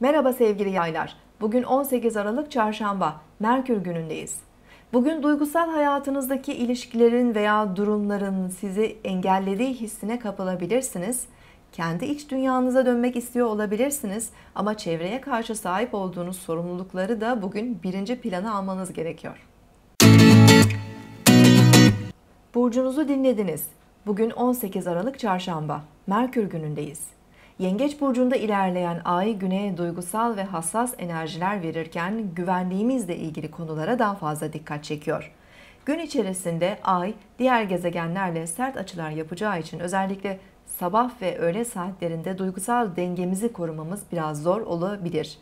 Merhaba sevgili yaylar. Bugün 18 Aralık Çarşamba, Merkür günündeyiz. Bugün duygusal hayatınızdaki ilişkilerin veya durumların sizi engellediği hissine kapılabilirsiniz. Kendi iç dünyanıza dönmek istiyor olabilirsiniz ama çevreye karşı sahip olduğunuz sorumlulukları da bugün birinci plana almanız gerekiyor. Burcunuzu dinlediniz. Bugün 18 Aralık Çarşamba, Merkür günündeyiz. Yengeç burcunda ilerleyen ay güneye duygusal ve hassas enerjiler verirken güvenliğimizle ilgili konulara daha fazla dikkat çekiyor. Gün içerisinde ay diğer gezegenlerle sert açılar yapacağı için özellikle sabah ve öğle saatlerinde duygusal dengemizi korumamız biraz zor olabilir.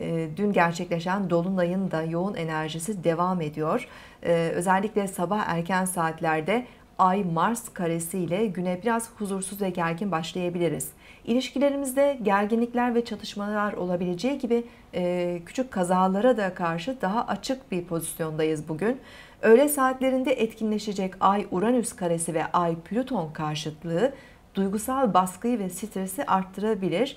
Ee, dün gerçekleşen Dolunay'ın da yoğun enerjisi devam ediyor. Ee, özellikle sabah erken saatlerde Ay Mars karesi ile güne biraz huzursuz ve gergin başlayabiliriz. İlişkilerimizde gerginlikler ve çatışmalar olabileceği gibi e, küçük kazalara da karşı daha açık bir pozisyondayız bugün. Öğle saatlerinde etkinleşecek Ay Uranüs karesi ve Ay Plüton karşıtlığı duygusal baskıyı ve stresi arttırabilir.